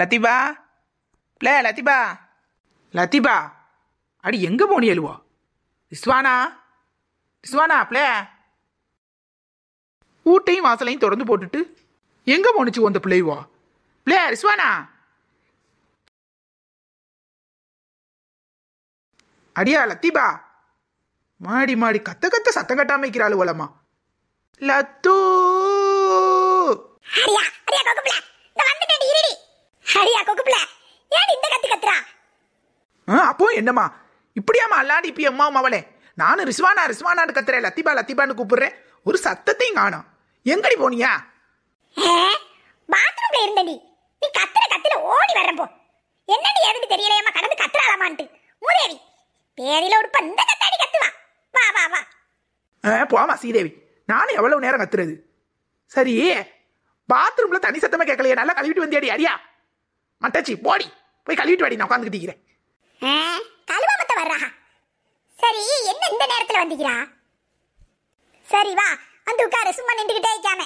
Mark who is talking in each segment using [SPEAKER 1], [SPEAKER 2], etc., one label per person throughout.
[SPEAKER 1] லத்திபா லே லத்திபா லத்திபா அடி எங்கே போனி எழுவோ விஸ்வானா விஸ்வானா பிளே ஊட்டையும் வாசலையும் திறந்து போட்டுட்டு எங்கே போனுச்சு அந்த பிள்ளைவோ பிளே ரிஸ்வானா அடியா லத்திபா மாடி மாடி கத்த கத்த சத்தம் கட்டாம இந்த வளமா இருடி ஹரியா கொக்குப்ல ஏன் இந்த கத்து கத்துறான் அப்போ என்னம்மா இப்படியாம்மா அல்லாடி இப்பி அம்மா மவளே நானும் ரிஸ்வானா ரிஸ்வானான்னு கத்துறேன் லத்திபா லத்திபான்னு கூப்பிடுறேன் ஒரு சத்தத்தையும் காணும் எங்கடி போனியா
[SPEAKER 2] பாத்ரூம்ல இருந்தடி நீ கத்துற கத்துல ஓடி வர்றேன் போ என்னடி ஏதுன்னு தெரியலையம்மா கடந்து கத்துறாளாமான்ட்டு மூதேவி பேரில ஒரு பந்த கத்தாடி கத்துவா வா
[SPEAKER 1] வா வா போமா சீதேவி நானும் எவ்வளவு நேரம் கத்துறது சரி பாத்ரூம்ல தனி சத்தமா கேட்கலையே நல்லா கழுவிட்டு வந்தியாடி அடியா மத்தச்சி போடி போய் கழுவிட்டு வாடி நான் உட்காந்துக்கிட்டு
[SPEAKER 2] கழுவா வர்றா சரி என்ன இந்த நேரத்துல வந்துக்கிறா சரி வா வந்து உட்கார சும்மா நின்றுகிட்டே இருக்காம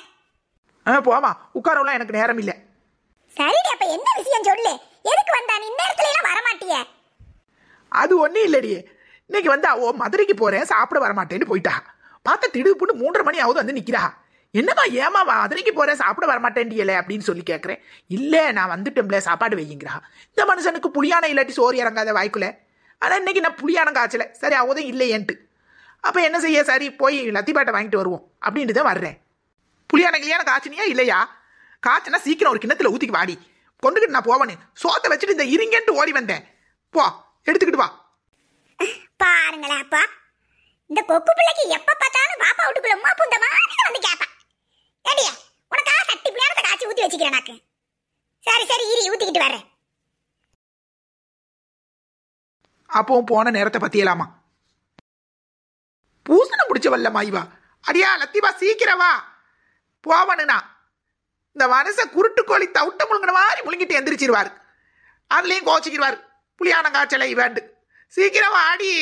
[SPEAKER 1] ஆ போமா உட்காரவெல்லாம் எனக்கு நேரம் இல்ல
[SPEAKER 2] சரி அப்ப என்ன விஷயம் சொல்லு எதுக்கு வந்தா நீ நேரத்துல எல்லாம் வர மாட்டிய
[SPEAKER 1] அது ஒண்ணும் இல்லடி இன்னைக்கு வந்து அவ மதுரைக்கு போறேன் சாப்பிட வர மாட்டேன்னு போயிட்டா பார்த்தா திடுப்புன்னு மூன்றரை மணி ஆகுது வந்து நிக்கிறா என்னம்மா ஏமா அதனைக்கு போகிறேன் சாப்பிட வரமாட்டேன்டியல அப்படின்னு சொல்லி கேட்குறேன் இல்லை நான் வந்துட்டேன்ல சாப்பாடு வையுங்கிறா இந்த மனுஷனுக்கு புளியான இல்லாட்டி சோறு இறங்காத வாய்க்குல ஆனால் இன்னைக்கு நான் புளியான காய்ச்சல சரி அவதும் இல்லையேன்ட்டு அப்போ என்ன செய்ய சரி போய் லத்திப்பாட்டை வாங்கிட்டு வருவோம் அப்படின்ட்டு தான் வர்றேன் புளியான கிளியான காய்ச்சினியா இல்லையா காய்ச்சினா சீக்கிரம் ஒரு கிணத்துல ஊற்றிக்கு வாடி கொண்டுக்கிட்டு நான் போவேன்னு சோத்தை வச்சுட்டு இந்த இருங்கன்ட்டு ஓடி வந்தேன் போ எடுத்துக்கிட்டு வா
[SPEAKER 2] பாருங்களேன் அப்பா இந்த கொக்கு பிள்ளைக்கு எப்ப பார்த்தாலும் பாப்பா வீட்டுக்குள்ள உமா புந்த மாதிரி வந்து கேட்பேன் ரெடியா உனக்கா சட்டி பிள்ளையாரத்தை காய்ச்சி ஊற்றி வச்சுக்கிறேன் நாக்கு சரி சரி இரு ஊற்றிக்கிட்டு வரேன்
[SPEAKER 1] அப்பவும் போன நேரத்தை பத்தியலாமா பூசணம் பிடிச்ச வல்லம்மா இவா அடியா லத்திவா சீக்கிரவா போவனுனா இந்த மனச குருட்டு கோழி தவிட்ட முழுங்கின மாதிரி முழுங்கிட்டு எந்திரிச்சிருவார் அதுலேயும் கோச்சிக்கிடுவார் புளியான
[SPEAKER 2] காய்ச்சலை வேண்டு சீக்கிரமா ஆடி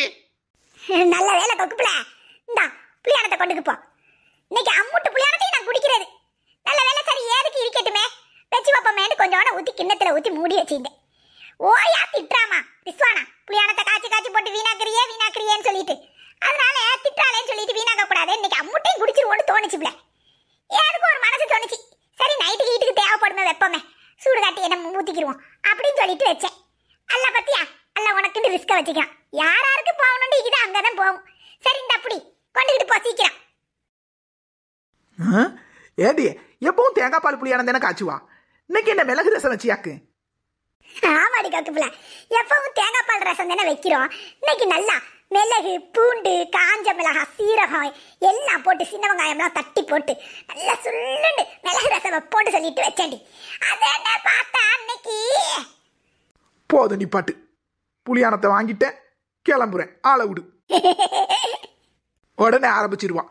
[SPEAKER 2] நல்ல வேலை கொக்குப்புல இந்த புளியானத்தை கொண்டுக்கு போ இன்னைக்கு அம்முட்டு புளியானத்தையும் நான் குடிக்கிறது நல்ல வேலை சரி ஏதுக்கு இருக்கட்டுமே வச்சு வைப்பமேனு கொஞ்சோட ஊற்றி கிண்ணத்துல ஊற்றி மூடி வச்சிருந்தேன் ஓயா திட்டுறாமா விஸ்வானா புளியானத்தை காய்ச்சி காய்ச்சி போட்டு வீணாக்குறியே வீணாக்குறியேன்னு சொல்லிட்டு அதனால திட்டாலேன்னு சொல்லிட்டு வீணாக்க கூடாது இன்னைக்கு அம்முட்டையும் குடிச்சிருவோன்னு தோணுச்சுப்ல யாருக்கும் ஒரு மனசு தோணுச்சு சரி நைட்டுக்கு வீட்டுக்கு தேவைப்படுமே வெப்பமே சூடு காட்டி என்ன ஊற்றிக்கிடுவோம் அப்படின்னு சொல்லிட்டு வச்சேன் அல்ல பத்தியா அல்ல உனக்குன்னு ரிஸ்க்கை வச்சுக்கலாம் யார் யாருக்கு போகணும்னு இது அங்கே தான் போகும் சரி இந்த அப்படி கொண்டுக்கிட்டு போ சீக்கிரம்
[SPEAKER 1] ஏடி எப்பவும் தேங்காய் பால் புளியான தானே காய்ச்சுவா
[SPEAKER 2] இன்னைக்கு என்ன மிளகு ரசம் வச்சியாக்கு ஆமாடி கக்குப்புல எப்பவும் தேங்காய் பால் ரசம் தானே வைக்கிறோம் இன்னைக்கு நல்லா மிளகு பூண்டு காஞ்ச மிளகா சீரகம் எல்லாம் போட்டு சின்ன வெங்காயம்லாம் தட்டி போட்டு நல்லா சொல்லுண்டு மிளகு ரசம் போட்டு சொல்லிட்டு வச்சேன்டி அது என்ன பார்த்தா அன்னைக்கு
[SPEAKER 1] போதும் நீ பாட்டு புளியானத்தை வாங்கிட்டேன் கிளம்புறேன் ஆளை விடு உடனே ஆரம்பிச்சிருவான்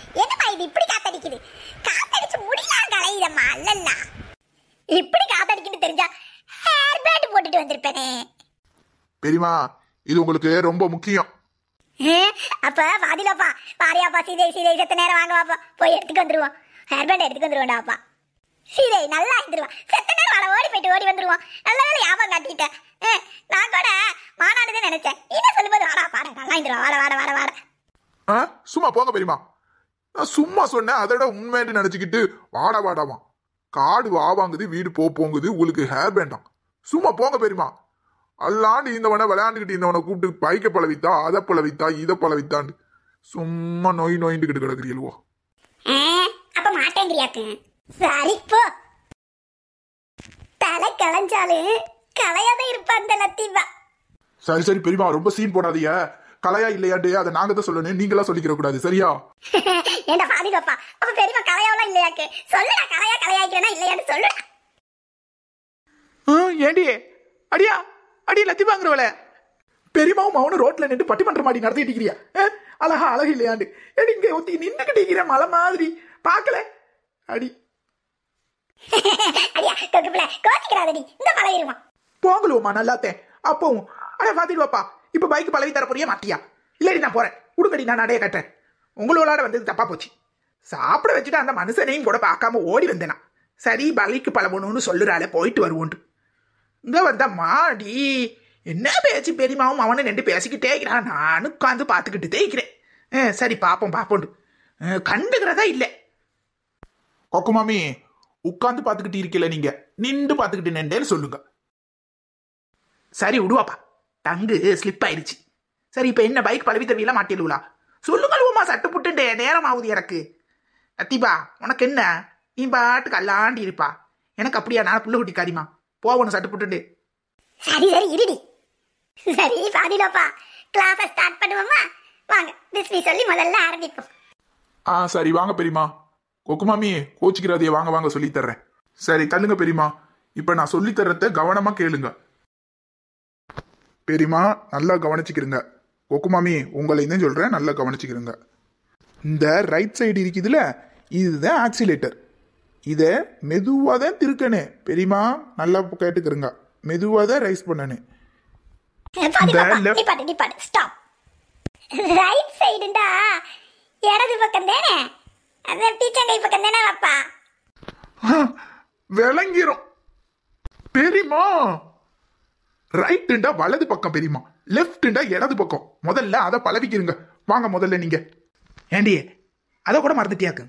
[SPEAKER 2] என்னம்மா இது இப்படி காத்தடிக்குது காத்தடிச்சு முடியலாம் கலையுதம்மா அல்லல்லா இப்படி காத்தடிக்குன்னு தெரிஞ்சா ஹேர் பேண்ட் போட்டுட்டு வந்திருப்பேனே
[SPEAKER 3] பெரியமா இது உங்களுக்கு ரொம்ப முக்கியம்
[SPEAKER 2] அப்ப வாதிலப்பா பாரியாப்பா சீதை சீதை செத்த நேரம் வாங்க வாப்பா போய் எடுத்துக்கு வந்துருவோம் ஹேர் பேண்ட் எடுத்துட்டு வந்துருவோம்டாப்பா சீதை நல்லா இருந்துருவான் செத்த நேரம் அவளை ஓடி போயிட்டு ஓடி வந்துருவோம் நல்ல வேலை ஞாபகம் காட்டிக்கிட்டேன் நான் கூட மாநாடுதான் நினைச்சேன் என்ன சொல்லும்போது வாடா பாட நல்லா இருந்துருவா வாட வாட வாட வாட
[SPEAKER 3] சும்மா போங்க பெரியமா நான் சும்மா சொன்னேன் அதோட உண்மைன்னு நினச்சிக்கிட்டு வாடா வாடாமா காடு வாங்குது வீடு போ போங்குது உங்களுக்கு ஹேர் வேண்டாம் சும்மா போங்க பெரியமா அல்லாண்டு இந்தவனை விளையாண்டுக்கிட்டு இந்தவனை கூப்பிட்டு பைக்க பழவித்தா அதை பழவித்தா இதை பழவித்தாண்டு சும்மா நோய் நோயின்ட்டு கிடக்குறீல்வோ அப்ப சரி சரி பெரியமா ரொம்ப சீன் போடாதீங்க கலையா இல்லையாட்டு அதை நாங்க தான் சொல்லணும் நீங்களா சொல்லிக்கிற கூடாது சரியா
[SPEAKER 2] ஏண்டா பாதி தப்பா அப்ப பெரியப்பா கலையாவெல்லாம் இல்லையாக்கு சொல்லுடா கலையா கலையாக்கிறேனா இல்லையான்னு சொல்லுடா
[SPEAKER 1] ஏண்டி அடியா அடி லத்தி வாங்குறவளே பெரியமாவும் மௌனும் ரோட்ல நின்று பட்டிமன்ற மாடி நடத்திட்டு இருக்கிறியா அழகா அழகு இல்லையாண்டு ஏடி இங்க ஒத்தி நின்றுகிட்டு இருக்கிற மலை மாதிரி பார்க்கல அடி அடியா கோச்சுக்கிறாதடி இந்த பழையிருமா போங்களுவோமா நல்லாத்தேன் அப்பவும் அட பாத்திடுவாப்பா இப்போ பைக் பழவி தர புரிய மாட்டியா இல்லடி நான் போகிறேன் உடுங்கடி நான் நடைய கட்டுறேன் உங்களோட வந்தது தப்பாக போச்சு சாப்பிட வச்சுட்டு அந்த மனுஷனையும் கூட பார்க்காம ஓடி வந்தேனா சரி பலிக்கு பழவணும்னு சொல்லுறாளே போயிட்டு வருவோன்ட்டு இங்கே வந்த மாடி என்ன பேச்சு பெரியமாவும் அவனை நின்று பேசிக்கிட்டே இருக்கிறான் நான் உட்காந்து பார்த்துக்கிட்டு தேய்க்கிறேன் சரி பார்ப்போம் பார்ப்போண்டு கண்டுக்கிறதா இல்லை கொக்கு மாமி உட்காந்து பார்த்துக்கிட்டு இருக்கல நீங்க நின்று பார்த்துக்கிட்டு நின்றேன்னு சொல்லுங்க சரி விடுவாப்பா டங்கு ஸ்லிப் ஆயிடுச்சு சரி இப்போ என்ன பைக் தவியெல்லாம் மாட்டிடுவா சொல்லுங்கள் உமா சட்டுப்புட்டுண்டே நேரம் ஆகுது எனக்கு அத்திபா உனக்கு என்ன நீ பாட்டுக்கு அல்லாண்டி இருப்பா எனக்கு அப்படியா நான் புள்ள குட்டிக்காதிமா
[SPEAKER 2] காரிமா சட்டு புட்டுண்டு சரி சரி இருடி சரி பாதிலோப்பா கிளாஸ் ஸ்டார்ட் பண்ணுவோமா வாங்க பிஸ்மி சொல்லி முதல்ல ஆரம்பிப்போம்
[SPEAKER 3] ஆ சரி வாங்க பெரியமா கொக்குமாமி கோச்சிக்கிறாதே வாங்க வாங்க சொல்லித்தர்றேன் சரி கண்ணுங்க பெரியமா இப்போ நான் சொல்லித்தரத்தை கவனமாக கேளுங்க பெரியமா நல்லா கவனிச்சுக்கிருங்க ஒக்குமாமி உங்களை தான் சொல்கிறேன் நல்லா கவனிச்சுக்கிருங்க இந்த ரைட் சைடு இருக்குதுல இதுதான் ஆக்சிலேட்டர் இதை மெதுவாக தான் திருக்கணே பெரியமா நல்லா கேட்டுக்கிறங்க மெதுவாக தான் ரைஸ் பண்ணணும் ரைட் விளங்கிரும் பெரியமா ரைட்டுண்டா வலது பக்கம் பெரியமா லெஃப்ட்டுண்டா இடது பக்கம் முதல்ல அதை பழவிக்கிறங்க வாங்க முதல்ல நீங்க ஏண்டியே அதை கூட மறந்துட்டியாக்கு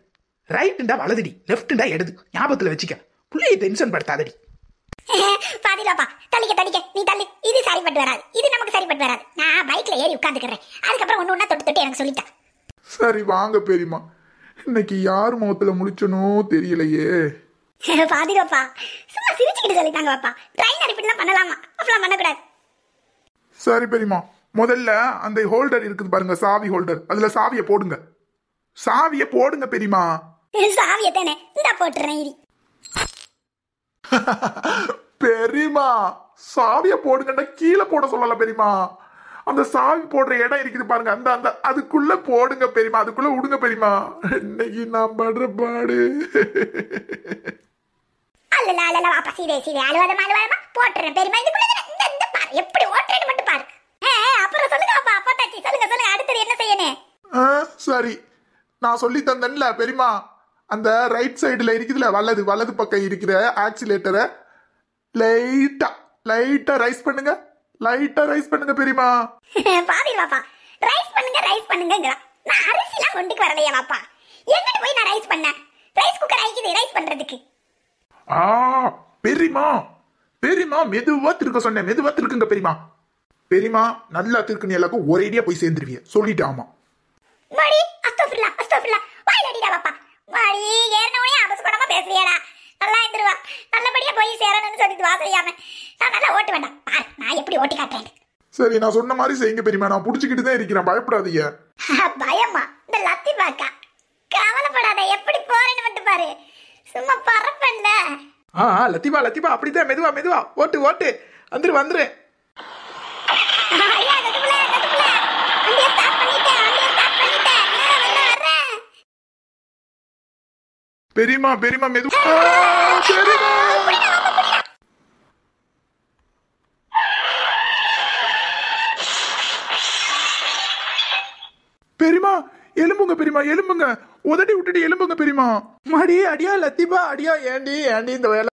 [SPEAKER 1] ரைட்டுண்டா வலதுடி லெஃப்ட்டுண்டா இடது ஞாபகத்தில் வச்சுக்க பிள்ளையை டென்ஷன் படுத்தாதடி
[SPEAKER 2] பாதிலாப்பா தள்ளிக்க தள்ளிக்க நீ தள்ளு இது சரிப்பட்டு வராது இது நமக்கு சரிப்பட்டு வராது நான் பைக்ல ஏறி உட்காந்துக்கிறேன் அதுக்கப்புறம் ஒன்று ஒன்றா தொட்டு தொட்டு எனக்கு சொல்லிட்டா
[SPEAKER 3] சரி வாங்க பெரியமா இன்னைக்கு யார் முகத்தில் முடிச்சனோ தெரியலையே
[SPEAKER 2] பாதிரப்பா சும்மா சிரிச்சுக்கிட்டு சொல்லிட்டாங்க பாப்பா ட்ரெயின் அனுப்பிட்டுலாம் பண்ணலாமா அப்பெல்லாம் பண்ணக்கூடாது
[SPEAKER 3] சரி பெரியமா முதல்ல அந்த ஹோல்டர் இருக்குது பாருங்க சாவி ஹோல்டர் அதுல சாவியை போடுங்க சாவியை போடுங்க பெரியமா
[SPEAKER 2] சாவியை தானே இந்த போட்டுறேன் இரி
[SPEAKER 3] பெரியமா சாவியை போடுங்கன்னா கீழே போட சொல்லல பெரியமா அந்த சாவி போடுற இடம் இருக்குது பாருங்க அந்த அந்த அதுக்குள்ள போடுங்க பெரியமா அதுக்குள்ள விடுங்க பெரியமா இன்னைக்கு நான் படுற பாடு
[SPEAKER 2] அல்ல வாப்பா சீதே சீதே அழுவாதமா அழுவாதமா போட்டுறேன் பெரியமா இது இந்த இந்த பாரு எப்படி ஓட்டுறேன்னு மட்டும் பாரு அப்புறம் சொல்லுங்க அப்பா அப்பா சொல்லுங்க சொல்லுங்க அடுத்தது என்ன செய்யணும்
[SPEAKER 3] சரி நான் சொல்லி தந்தேன்ல பெரியமா அந்த ரைட் சைடில் இருக்குதுல வலது வலது பக்கம் இருக்கிற ஆக்சிலேட்டரை லைட்டா லைட்டா ரைஸ் பண்ணுங்க லைட்டா ரைஸ் பண்ணுங்க பெரியமா பாவி பாப்பா ரைஸ் பண்ணுங்க ரைஸ் பண்ணுங்க நான் அரிசிலாம் கொண்டுக்கு வரலையா பாப்பா எங்கட்டு போய்
[SPEAKER 2] நான் ரைஸ் பண்ணேன் ரைஸ் குக்கர் ஐக்கிது ரைஸ் பண்றதுக்கு
[SPEAKER 3] ஆ பெரியமா பெரியமா மெதுவா திருக்க சொன்னேன் மெதுவா திருக்குங்க பெரியமா பெரியமா நல்லா திருக்குன்னு ஒரே ஒரேடியா போய் சேர்ந்துருவிய சொல்லிட்டு ஆமா மடி
[SPEAKER 2] அஸ்தோஃபில்லா அஸ்தோஃபில்லா வாய் அடிடா பாப்பா மடி ஏறனவனே அபசகுணமா பேசுறியடா நல்லா இருந்துருவா நல்லபடியா போய் சேரணும்னு சொல்லிட்டு வா செய்யாம நான் நல்லா ஓட்டு வேண்டாம் பார் நான் எப்படி ஓட்டி காட்டுறேன்
[SPEAKER 3] சரி நான் சொன்ன மாதிரி செய்யுங்க பெரியமா நான் புடிச்சுக்கிட்டு தான் இருக்கிறேன் பயப்படாதீங்க பறப்பல்ல ஆ லத்திபா லத்திபா அப்படிதான்
[SPEAKER 1] மெதுவா மெதுவா ஓட்டு ஓட்டு வந்துரு வந்துரு
[SPEAKER 3] பெரியமா பெரியமா மெதுவா பெரியமா பெரியமா எலும்புங்க உதடி விட்டுட்டு எலும்புங்க பெரியமா மடி அடியா லத்திபா அடியா ஏண்டி ஏண்டி இந்த